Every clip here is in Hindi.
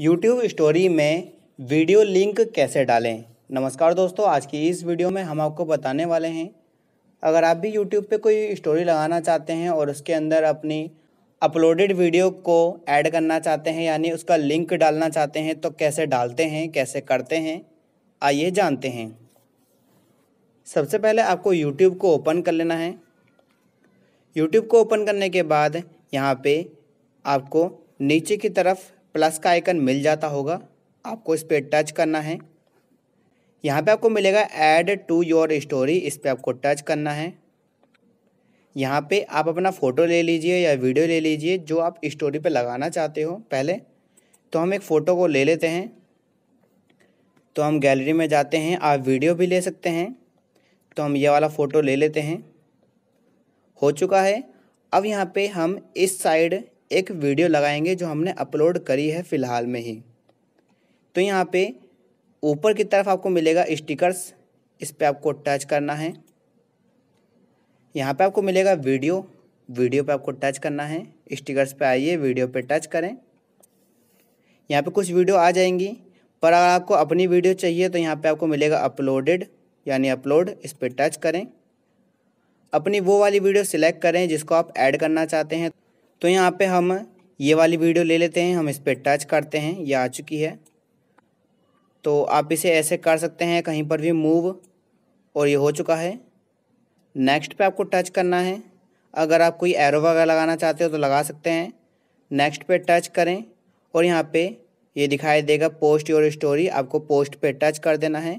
यूट्यूब स्टोरी में वीडियो लिंक कैसे डालें नमस्कार दोस्तों आज की इस वीडियो में हम आपको बताने वाले हैं अगर आप भी यूट्यूब पे कोई स्टोरी लगाना चाहते हैं और उसके अंदर अपनी अपलोडेड वीडियो को ऐड करना चाहते हैं यानी उसका लिंक डालना चाहते हैं तो कैसे डालते हैं कैसे करते हैं आइए जानते हैं सबसे पहले आपको यूट्यूब को ओपन कर लेना है यूट्यूब को ओपन करने के बाद यहाँ पर आपको नीचे की तरफ प्लस का आइकन मिल जाता होगा आपको इस पर टच करना है यहाँ पे आपको मिलेगा ऐड टू योर स्टोरी इस पर आपको टच करना है यहाँ पे आप अपना फ़ोटो ले लीजिए या वीडियो ले लीजिए जो आप स्टोरी पे लगाना चाहते हो पहले तो हम एक फ़ोटो को ले लेते हैं तो हम गैलरी में जाते हैं आप वीडियो भी ले सकते हैं तो हम ये वाला फ़ोटो ले लेते हैं हो चुका है अब यहाँ पे हम इस साइड एक वीडियो लगाएंगे जो हमने अपलोड करी है फ़िलहाल में ही तो यहाँ पे ऊपर की तरफ आपको मिलेगा स्टिकर्स इस पर आपको टच करना है यहाँ पे आपको मिलेगा वीडियो वीडियो पे आपको टच करना है स्टिकर्स पे आइए वीडियो पे टच करें यहाँ पे कुछ वीडियो आ जाएंगी पर अगर आपको अपनी वीडियो चाहिए तो यहाँ पे आपको मिलेगा अपलोडेड यानी अपलोड इस पर टच करें अपनी वो वाली वीडियो सिलेक्ट करें जिसको आप ऐड करना चाहते हैं तो यहाँ पे हम ये वाली वीडियो ले लेते हैं हम इस पर टच करते हैं ये आ चुकी है तो आप इसे ऐसे कर सकते हैं कहीं पर भी मूव और ये हो चुका है नेक्स्ट पे आपको टच करना है अगर आप कोई एरो वगैरह लगाना चाहते हो तो लगा सकते हैं नेक्स्ट पे टच करें और यहाँ पे ये दिखाई देगा पोस्ट योर स्टोरी आपको पोस्ट पे टच कर देना है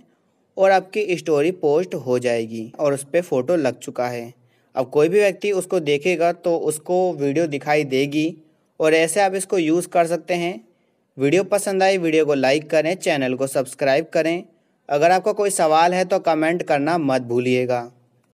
और आपकी स्टोरी पोस्ट हो जाएगी और उस पर फ़ोटो लग चुका है अब कोई भी व्यक्ति उसको देखेगा तो उसको वीडियो दिखाई देगी और ऐसे आप इसको यूज़ कर सकते हैं वीडियो पसंद आई वीडियो को लाइक करें चैनल को सब्सक्राइब करें अगर आपका कोई सवाल है तो कमेंट करना मत भूलिएगा